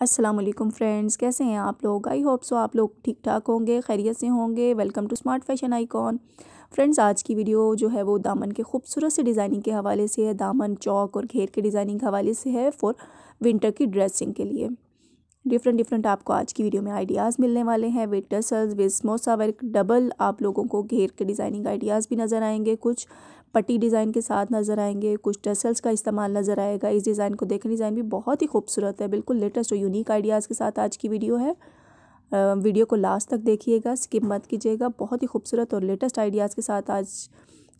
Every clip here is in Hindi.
असलम फ्रेंड्स कैसे हैं आप लोग आई होप सो आप लोग ठीक ठाक होंगे खैरियत से होंगे welcome to smart fashion icon friends आज की वीडियो जो है वो दामन के खूबसूरत से डिज़ाइनिंग के हवाले से है दामन चौक और घेर के डिज़ाइनिंग के हवाले से है फॉर विंटर की ड्रेसिंग के लिए डिफरेंट डिफरेंट आपको आज की वीडियो में आइडियाज़ मिलने वाले हैं विंटर टसल्स विस्मोसा वर्क डबल आप लोगों को घेर के डिज़ाइनिंग आइडियाज़ भी नज़र आएंगे कुछ पट्टी डिज़ाइन के साथ नज़र आएंगे कुछ टसल्स का इस्तेमाल नज़र आएगा इस डिज़ाइन को देखने डिज़ाइन भी बहुत ही खूबसूरत है बिल्कुल लेटेस्ट और यूनिक आइडियाज़ के साथ आज की वीडियो है वीडियो को लास्ट तक देखिएगा स्किप मत कीजिएगा बहुत ही खूबसूरत और लेटेस्ट आइडियाज़ के साथ आज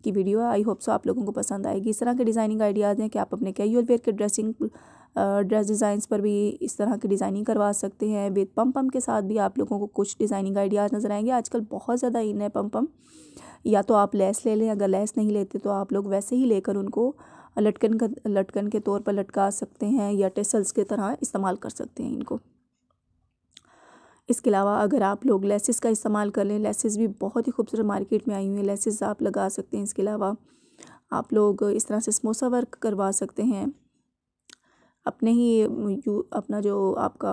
की वीडियो है आई होप सो आप लोगों को पसंद आएगी इस तरह के डिज़ाइनिंग आइडियाज़ हैं कि आप अपने कैजुअल वेयर के ड्रेसिंग ड्रेस डिज़ाइंस पर भी इस तरह की डिज़ाइनिंग करवा सकते हैं विद पम पम के साथ भी आप लोगों को कुछ डिज़ाइनिंग आइडियाज़ नज़र आएंगे आजकल बहुत ज़्यादा इन है पम पम या तो आप लेस ले लें अगर लेस नहीं लेते तो आप लोग वैसे ही लेकर उनको लटकन का लटकन के तौर पर लटका सकते हैं या टेसल्स के तरह इस्तेमाल कर सकते हैं इनको इसके अलावा अगर आप लोग लेसेस का इस्तेमाल कर लें लेसेस भी बहुत ही खूबसूरत मार्केट में आई हुई है लेसेस आप लगा सकते हैं इसके अलावा आप लोग इस तरह से स्मोसा वर्क करवा सकते हैं अपने ही अपना जो आपका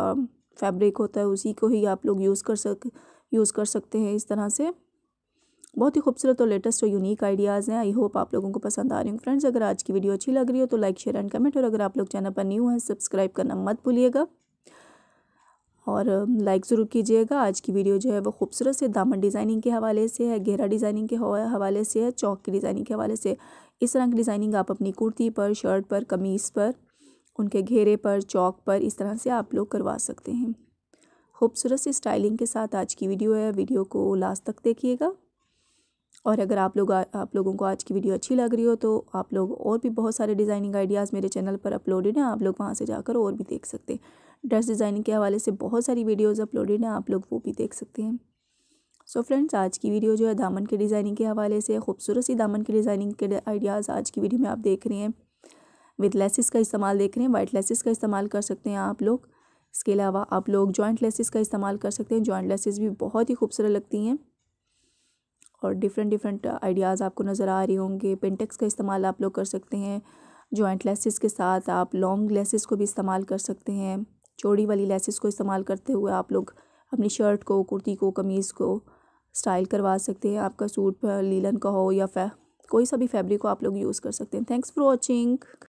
फैब्रिक होता है उसी को ही आप लोग यूज़ कर सक यूज़ कर सकते हैं इस तरह से बहुत ही खूबसूरत और लेटेस्ट और यूनिक आइडियाज़ हैं आई होप आप लोगों को पसंद आ रही हूँ फ्रेंड्स अगर आज की वीडियो अच्छी लग रही हो तो लाइक शेयर एंड कमेंट और अगर आप लोग चैनल पर न्यू हैं सब्सक्राइब करना मत भूलिएगा और लाइक ज़रूर कीजिएगा आज की वीडियो जो है वो खूबसूरत से दामन डिज़ाइनिंग के हवाले से है गहरा डिज़ाइनिंग के हवाले से है चौक की डिज़ाइनिंग के हवाले से इस तरह की डिज़ाइनिंग आप अपनी कुर्ती पर शर्ट पर कमीज़ पर उनके घेरे पर चौक पर इस तरह से आप लोग करवा सकते हैं खूबसूरत सी स्टाइलिंग के साथ आज की वीडियो है वीडियो को लास्ट तक देखिएगा और अगर आप लोग आप लोगों को आज की वीडियो अच्छी लग रही हो तो आप लोग और भी बहुत सारे डिज़ाइनिंग आइडियाज़ मेरे चैनल पर अपलोडेड हैं आप लोग वहाँ से जाकर और भी देख सकते हैं ड्रेस डिज़ाइनिंग के हवाले से बहुत सारी वीडियोज़ अपलोडेड हैं आप लोग वो भी देख सकते हैं सो so फ्रेंड्स आज की वीडियो जो है दामन के डिज़ाइनिंग के हवाले से खूबसूरत सी दामन की डिज़ाइनिंग के आइडियाज़ आज की वीडियो में आप देख रहे हैं विद लेसिस का इस्तेमाल देख रहे हैं वाइट लेसिस का इस्तेमाल कर सकते हैं आप लोग इसके अलावा आप लोग जॉइंट लेसिस का इस्तेमाल कर सकते हैं जॉइंट लेसिस भी बहुत ही खूबसूरत लगती हैं और डिफरेंट डिफरेंट आइडियाज़ आपको नज़र आ रहे होंगे पेंटेक्स का इस्तेमाल आप लोग कर सकते हैं जॉइंट लेसिस के साथ आप लॉन्ग लेसिस को भी इस्तेमाल कर सकते हैं चौड़ी वाली लेसिस को इस्तेमाल करते हुए आप लोग अपनी शर्ट को कुर्ती को कमीज़ को स्टाइल करवा सकते हैं आपका सूट लीलन का हो या कोई सा भी फैब्रिक को आप लोग यूज़ कर सकते हैं थैंक्स फॉर वॉचिंग